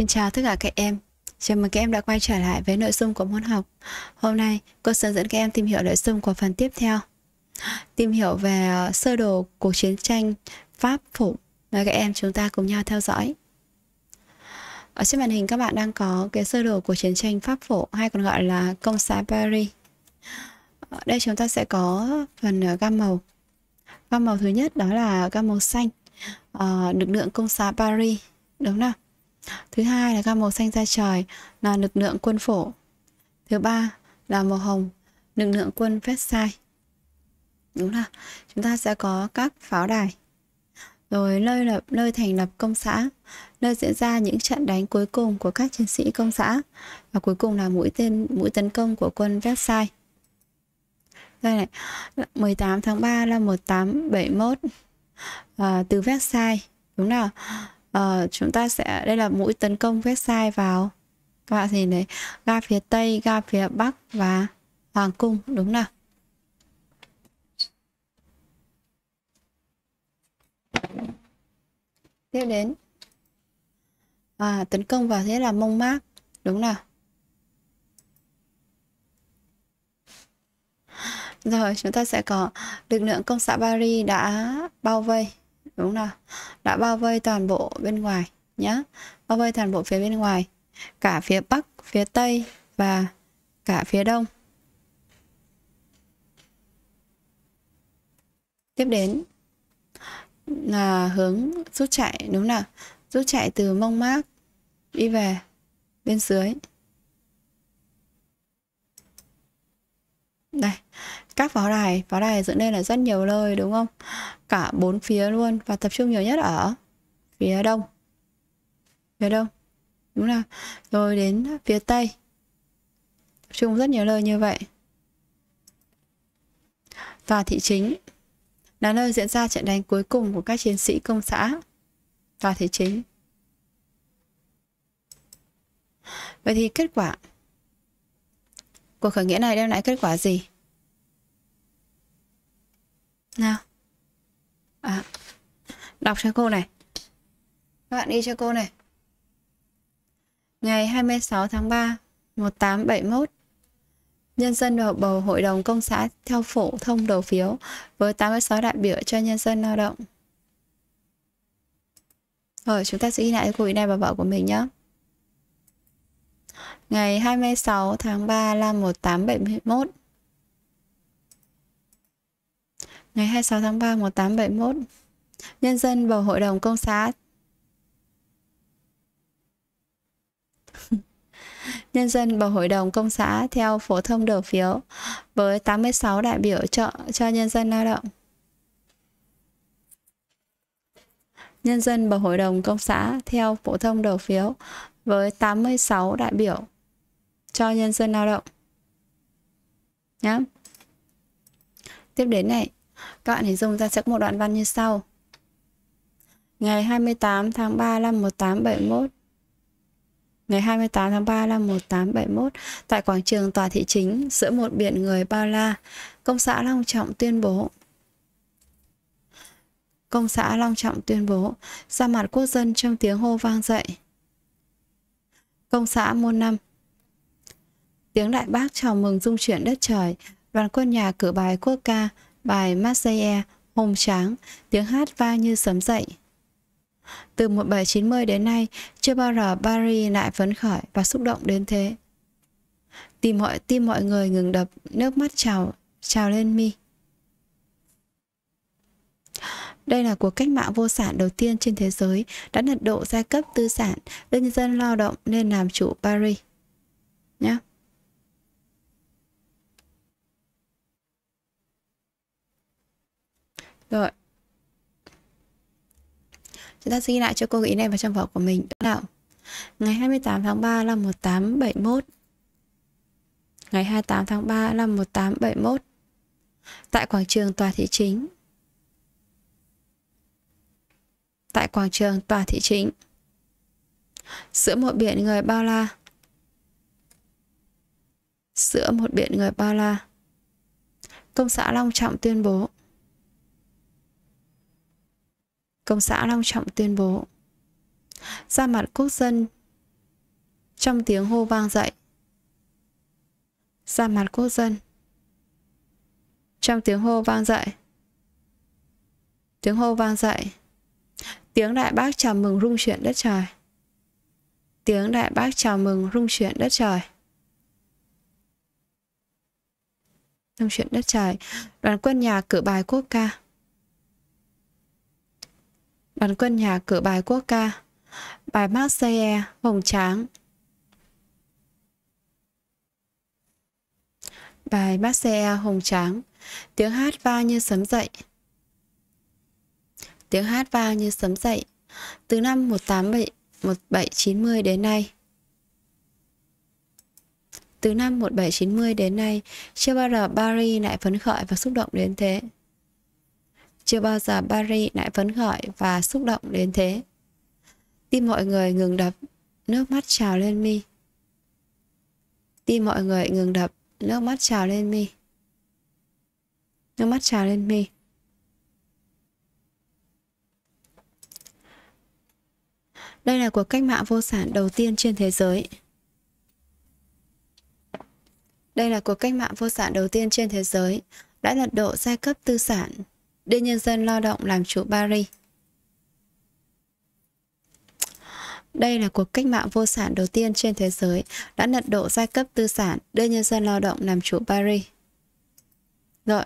Xin chào tất cả các em Chào mừng các em đã quay trở lại với nội dung của môn học Hôm nay cô sẽ dẫn các em tìm hiểu nội dung của phần tiếp theo Tìm hiểu về ờ, sơ đồ cuộc chiến tranh Pháp Phủ Mời các em chúng ta cùng nhau theo dõi Ở trên màn hình các bạn đang có cái sơ đồ của chiến tranh Pháp Phổ hay còn gọi là công xã Paris Ở đây chúng ta sẽ có phần ờ, gam màu Gam màu thứ nhất đó là gam màu xanh à, lực lượng công xã Paris đúng không Thứ hai là gam màu xanh da trời là lực lượng quân phổ. Thứ ba là màu hồng, lực lượng quân sai Đúng là chúng ta sẽ có các pháo đài. Rồi nơi lập nơi thành lập công xã, nơi diễn ra những trận đánh cuối cùng của các chiến sĩ công xã và cuối cùng là mũi tên mũi tấn công của quân Vetsai. Đây này, 18 tháng 3 năm 1871 à, từ Versailles, đúng không uh, chúng ta sẽ đây là mũi tấn công website vào các bạn nhìn đấy ga phía tây ga phía bắc và hoàng cung đúng nào tiếp đến à, tấn công vào thế là mông mác đúng nào rồi chúng ta sẽ có lực lượng công xã Paris đã bao vây đúng nào, đã bao vây toàn bộ bên ngoài nhé bao vây toàn bộ phía bên ngoài cả phía bắc phía tây và cả phía đông tiếp đến là hướng rút chạy đúng nào, rút chạy từ mông mác đi về bên dưới đây các pháo đài pháo đài dựng lên là rất nhiều nơi đúng không cả bốn phía luôn và tập trung nhiều nhất ở phía đông phía đông đúng là rồi đến phía tây tập trung rất nhiều nơi như vậy tòa thị chính là nơi diễn ra trận đánh cuối cùng của các chiến sĩ công xã tòa thị chính vậy thì kết quả cuộc khởi nghĩa này đem lại kết quả gì nào à, đọc cho cô này các bạn đi cho cô này ngày 26 tháng 3 1871 Nhân dân được bầu Hội đồng Công xã theo phổ thông đầu phiếu với 86 đại biểu cho nhân dân lao động. Rồi, chúng ta sẽ ghi lại cho cô ý này và vợ của mình nhé. Ngày 26 tháng 3 năm 1871, ngày 26 tháng 3 1871. Nhân dân bầu hội đồng công xã Nhân dân bầu hội đồng công xã theo phổ thông đầu phiếu với 86 đại biểu cho cho nhân dân lao động. Nhân dân bầu hội đồng công xã theo phổ thông đầu phiếu với 86 đại biểu cho nhân dân lao động. Nhá. Tiếp đến này, các bạn hãy dùng ra sẽ có một đoạn văn như sau. Ngày 28 tháng 3 năm 1871 Ngày 28 tháng 3 năm 1871, tại quảng trường tòa thị chính, giữa một biển người bao la, công xã Long Trọng tuyên bố Công xã Long Trọng tuyên bố ra mặt quốc dân trong tiếng hô vang dậy. Công xã môn năm Tiếng đại bác chào mừng dung chuyển đất trời, đoàn quân nhà cử bài quốc ca, bài Marseille hùng tráng, tiếng hát vang như sấm dậy. Từ 1790 đến nay, chưa bao giờ Paris lại phấn khởi và xúc động đến thế. Tìm mọi tim mọi người ngừng đập, nước mắt trào, trào lên mi. Đây là cuộc cách mạng vô sản đầu tiên trên thế giới đã lật độ giai cấp tư sản, đưa dân lao động nên làm chủ Paris. Nhé. Yeah. Rồi Chúng ta ghi lại cho cô ý này vào trong vở của mình Đó nào Ngày 28 tháng 3 năm 1871 Ngày 28 tháng 3 năm 1871 Tại quảng trường tòa thị chính Tại quảng trường tòa thị chính Giữa một biển người bao la Giữa một biển người bao la Công xã Long Trọng tuyên bố Công xã long trọng tuyên bố Ra mặt quốc dân Trong tiếng hô vang dậy Ra mặt quốc dân Trong tiếng hô vang dậy Tiếng hô vang dậy Tiếng đại bác chào mừng rung chuyển đất trời Tiếng đại bác chào mừng rung chuyển đất trời Rung chuyển đất trời Đoàn quân nhà cử bài quốc ca đoàn quân nhà cử bài quốc ca, bài Marseille, Hồng Tráng. Bài Marseille, Hồng Tráng, tiếng hát vang như sấm dậy. Tiếng hát vang như sấm dậy, từ năm 187, 1790 đến nay. Từ năm 1790 đến nay, chưa bao giờ Paris lại phấn khởi và xúc động đến thế. Chưa bao giờ Paris lại phấn khởi và xúc động đến thế. Tim mọi người ngừng đập, nước mắt trào lên mi. Tim mọi người ngừng đập, nước mắt trào lên mi. Nước mắt trào lên mi. Đây là cuộc cách mạng vô sản đầu tiên trên thế giới. Đây là cuộc cách mạng vô sản đầu tiên trên thế giới, đã lật đổ giai cấp tư sản, đưa nhân dân lao động làm chủ Paris. Đây là cuộc cách mạng vô sản đầu tiên trên thế giới đã lật đổ giai cấp tư sản, đưa nhân dân lao động làm chủ Paris. Rồi,